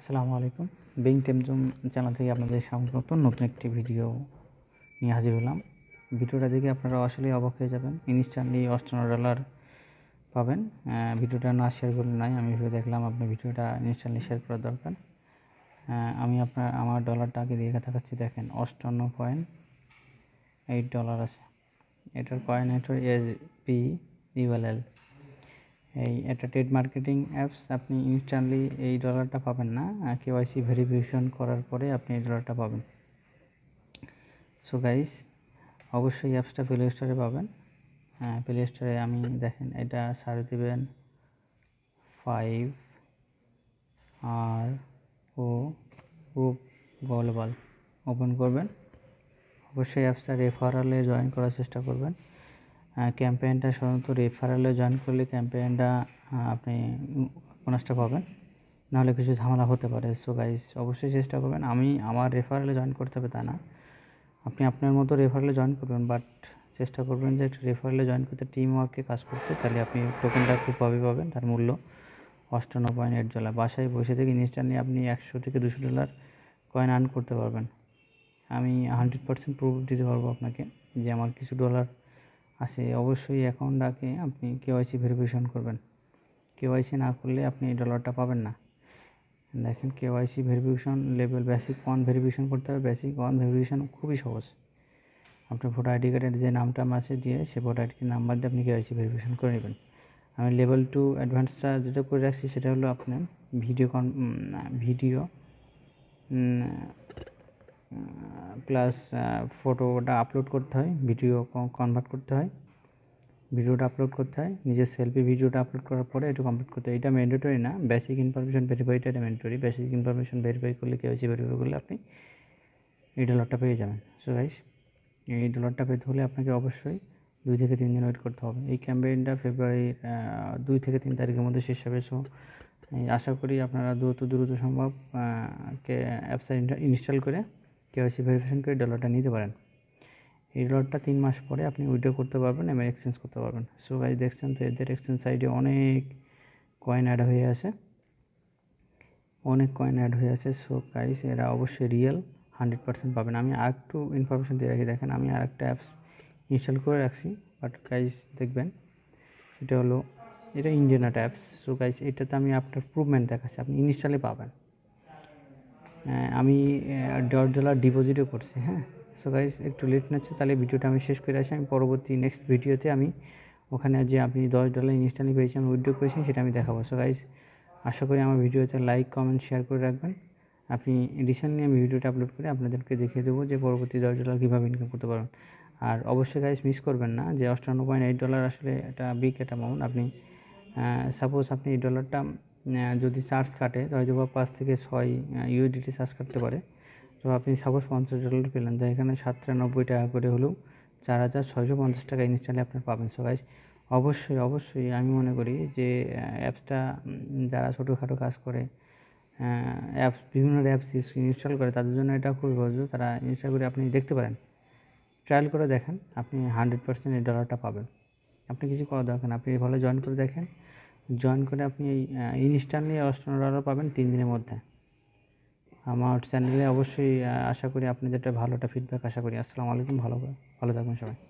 আসসালামু আলাইকুম being টেমজুম channel থেকে আপনাদের স্বাগত নতুন একটি ভিডিও নিয়ে হাজির হলাম ভিডিওটা দেখে আপনারা আসলে অবাক হয়ে যাবেন ইনস্ট্যান্টলি অষ্টান্ন ডলার পাবেন ভিডিওটা না শেয়ার করলে নাই আমি ভেবে দেখলাম আপনি ভিডিওটা ইনস্ট্যান্টলি শেয়ার করার দরকার আমি আপনার আমার ডলারটা আগে দিয়ে দেখাচ্ছি দেখেন অষ্টান্ন কয়েন এইট ডলার আছে এটার কয়েন এটার এস পি ইউএলএল এই এটা ট্রেড মার্কেটিং অ্যাপস আপনি ইনস্ট্যান্টলি এই ডলারটা পাবেন না কেওয়াইসি ভেরিফিকেশন করার পরে আপনি এই ডলারটা পাবেন সো গাইস অবশ্যই অ্যাপসটা প্লে স্টোরে পাবেন প্লে হ্যাঁ, স্টোরে আমি দেখেন এটা সার্চ দেবেন ফাইভ আর ও গ্রুপ গ্লোবাল ওপেন করবেন অবশ্যই অ্যাপসটা রেফারালে জয়েন করার চেষ্টা করবেন ক্যাম্পেইনটা সাধারণত রেফারেলে জয়েন করলে ক্যাম্পেইনটা আপনি বোনাসটা পাবেন নাহলে কিছু ঝামেলা হতে পারে সো গাইজ অবশ্যই চেষ্টা করবেন আমি আমার রেফারেলে জয়েন করতে হবে তা না আপনি আপনার মতো রেফারেলে জয়েন করবেন বাট চেষ্টা করবেন যে রেফারেলে জয়েন করতে টিম ওয়ার্কে কাজ করতে তাহলে আপনি টোকেনটা খুব পাবেই পাবেন তার মূল্য অষ্টান্ন পয়েন্ট এইট ডলার বাসায় বসে থেকে জিনিসটা নিয়ে আপনি একশো থেকে দুশো ডলার কয়েন আর্ন করতে পারবেন আমি হান্ড্রেড পার্সেন্ট প্রুফ দিতে পারবো আপনাকে যে আমার কিছু ডলার আছে অবশ্যই অ্যাকাউন্ট আগে আপনি কেওয়াইসি ভেরিফিকেশন করবেন কেওয়াইসি না করলে আপনি এই ডলারটা পাবেন না দেখেন KYC verification level basic one verification করতে হবে বেসিক ওয়ান ভেরিফিকেশন খুবই সহজ আপনার ভোটার আইডি কার্ডের যে নামটা আছে দিয়ে সে ভোটার আইডি নাম্বার দিয়ে আপনি কেওয়াইসি ভেরিফিকেশন করে নেবেন আমি লেভেল টু অ্যাডভান্সটা যেটা করে রাখছি সেটা হলো আপনার ভিডিও কন ভিডিও প্লাস ফটোটা আপলোড করতে হয় ভিডিও কনভার্ট করতে হয় ভিডিওটা আপলোড করতে হয় নিজের সেলফি ভিডিওটা আপলোড করার পরে একটু কমপ্লিট করতে হয় এটা ম্যান্ডেটরি না বেসিক ইনফরমেশন ভেরিফাইটা এটা ম্যান্ডেটরি বেসিক ইনফরমেশান ভেরিফাই করলে কেওয়াইসি ভেরিফাই করলে আপনি এই ডলারটা পেয়ে যাবেন সো গাইস এই ডলারটা পেতে হলে আপনাকে অবশ্যই দুই থেকে তিন দিন ওয়েট করতে হবে এই ক্যাম্পেইনটা ফেব্রুয়ারির দুই থেকে তিন তারিখের মধ্যে শেষ হবে সো আশা করি আপনারা দ্রুত দ্রুত সম্ভব কে অ্যাপসটা ইনস্টল করে কেওয়াইসি ভেরিফিকেশন করে ডলারটা নিতে পারেন এই ডলারটা তিন মাস পরে আপনি উইড্রো করতে পারবেন এবং এক্সচেঞ্জ করতে পারবেন সো গাইজ দেখছেন তো এদের এক্সচেঞ্জ সাইডে অনেক কয়েন অ্যাড হয়ে আছে অনেক কয়েন অ্যাড হয়ে আছে সো গাইজ এরা অবশ্যই রিয়েল হান্ড্রেড পার্সেন্ট পাবেন আমি আর একটু ইনফরমেশান দিয়ে রাখি দেখেন আমি আর একটা অ্যাপস ইনস্টল করে রাখছি বাট গাইজ দেখবেন সেটা হলো এটা ইন্ডিয়ান অ্যাপস সো গাইজ এটাতে আমি আপনার প্রুভমেন্ট দেখাচ্ছি আপনি ইনস্টলে পাবেন আমি ডট ডলার ডিপোজিটও করছি হ্যাঁ সো গাইজ একটু লেট নাচ্ছে তাহলে ভিডিওটা আমি শেষ করে আসি আমি পরবর্তী নেক্সট ভিডিওতে আমি ওখানে যে আপনি দশ ডলার ইনস্ট্যান্টলি পেয়েছি আমি উইড্রো করেছি সেটা আমি দেখাবো সো গাইজ আশা করি আমার ভিডিওতে লাইক কমেন্ট শেয়ার করে রাখবেন আপনি রিসেন্টলি আমি ভিডিওটা আপলোড করে আপনাদেরকে দেখিয়ে দেবো যে পরবর্তী দশ ডলার কীভাবে ইনকাম করতে পারবেন আর অবশ্যই গাইজ মিস করবেন না যে অষ্টান্ন পয়েন্ট এইট ডলার আসলে একটা বিগ একটা অ্যামাউন্ট আপনি সাপোজ আপনি এই ডলারটা যদি চার্জ কাটে তাহলে বা পাঁচ থেকে ছয় ইউডিটি চার্জ কাটতে পারে তো আপনি সাপোজ পঞ্চাশ ডলার পেলেন তো এখানে সাতটা টাকা করে হলেও চার হাজার ছয়শো পঞ্চাশ টাকা ইনস্টলে আপনার পাবেন সো অবশ্যই অবশ্যই আমি মনে করি যে অ্যাপসটা যারা ছোটোখাটো কাজ করে অ্যাপস বিভিন্ন অ্যাপস ইনস্টল করে তাদের জন্য এটা খুবই ভালো তারা ইনস্টল করে আপনি দেখতে পারেন ট্রায়াল করে দেখেন আপনি হান্ড্রেড পার্সেন্ট এই ডলারটা পাবেন আপনি কিছু করা দরকার আপনি ভালো জয়েন করে দেখেন জয়েন করে আপনি এই ইনস্ট্যান্টলি অস্ট্রেন ডলার পাবেন তিন দিনের মধ্যে আমার চ্যানেলে অবশ্যই আশা করি আপনাদের একটা ভালো একটা ফিডব্যাক আশা করি আসসালামু আলাইকুম ভালো ভালো থাকবেন সবাই